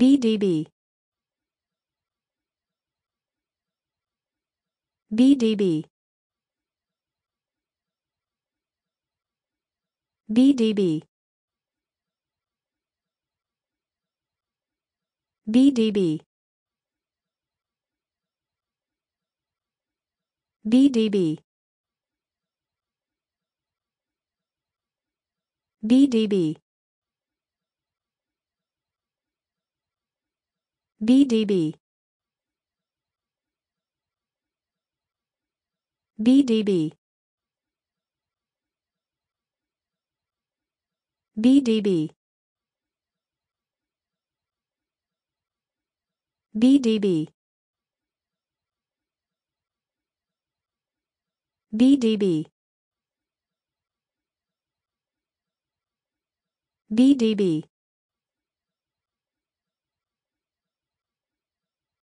BDB BDB BDB BDB BDB BDB BDB BDB BDB BDB BDB BDB